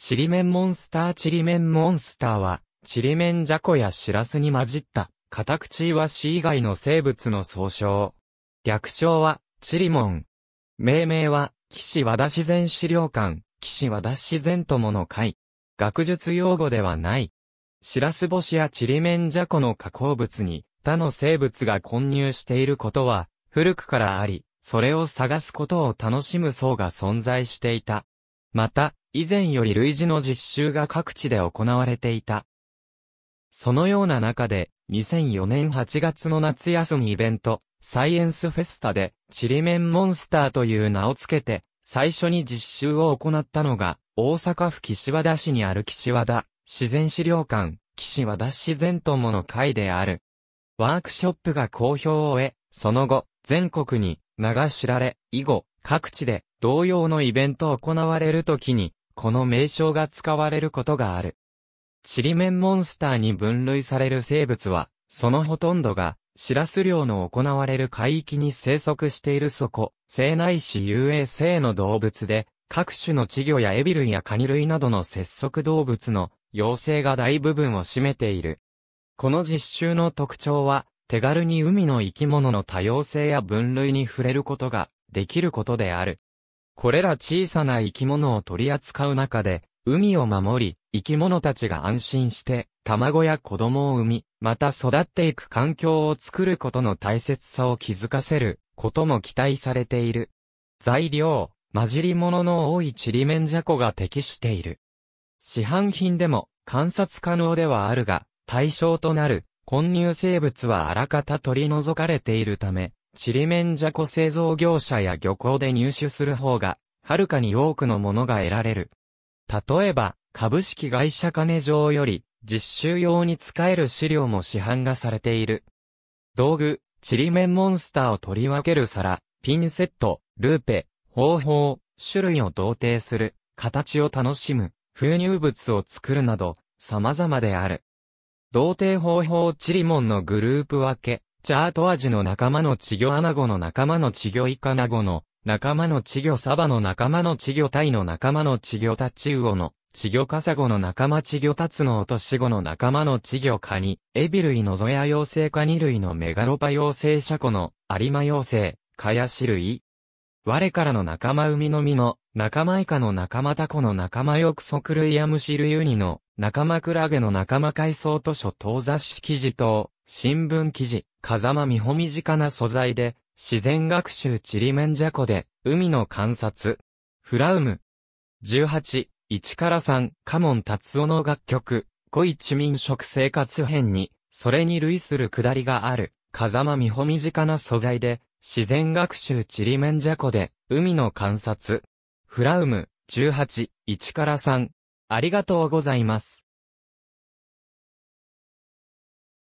チリメンモンスターチリメンモンスターは、チリメンジャコやシラスに混じった、カタクチイワシ以外の生物の総称。略称は、チリモン。命名は、岸和田自然資料館、岸和田自然友の会。学術用語ではない。シラス星やチリメンジャコの加工物に、他の生物が混入していることは、古くからあり、それを探すことを楽しむ層が存在していた。また、以前より類似の実習が各地で行われていた。そのような中で、2004年8月の夏休みイベント、サイエンスフェスタで、ちりめんモンスターという名をつけて、最初に実習を行ったのが、大阪府岸和田市にある岸和田、自然資料館、岸和田自然友の会である。ワークショップが好評を得、その後、全国に、名が知られ、以後、各地で、同様のイベントを行われるときに、この名称が使われることがある。ちりめんモンスターに分類される生物は、そのほとんどが、シラス漁の行われる海域に生息しているそこ、生内市遊泳性の動物で、各種の稚魚やエビ類やカニ類などの節足動物の幼生が大部分を占めている。この実習の特徴は、手軽に海の生き物の多様性や分類に触れることができることである。これら小さな生き物を取り扱う中で、海を守り、生き物たちが安心して、卵や子供を産み、また育っていく環境を作ることの大切さを気づかせることも期待されている。材料、混じり物の多いちりめんじゃこが適している。市販品でも観察可能ではあるが、対象となる混入生物はあらかた取り除かれているため、チリメンジャコ製造業者や漁港で入手する方が、はるかに多くのものが得られる。例えば、株式会社金城より、実習用に使える資料も市販がされている。道具、チリメンモンスターを取り分ける皿、ピンセット、ルーペ、方法、種類を同定する、形を楽しむ、封入物を作るなど、様々である。同定方法チリモンのグループ分け、チャートアジの仲間の稚魚アナゴの仲間の稚魚イカナゴの仲間の稚魚サバの仲間の稚魚タイの仲間の稚魚タチウオの稚魚カサゴの仲間稚魚タツノオトシゴの仲間の稚魚カニ、エビ類のゾヤ妖精カニ類のメガロパ妖精シャコのアリマ妖精、カヤシ類。我からの仲間海の実の、仲間イカの仲間タコの仲間ソク類やシ類ユニの、仲間クラゲの仲間海藻図書東雑誌記事等、新聞記事、風間美穂身近な素材で、自然学習ちりめんじゃこで、海の観察。フラウム。18、1から3、カモン達夫の楽曲、小一民食生活編に、それに類するくだりがある、風間美穂身近な素材で、自然学習ちりめんじゃこで、海の観察。フラウム、18、1から3。ありがとうございます。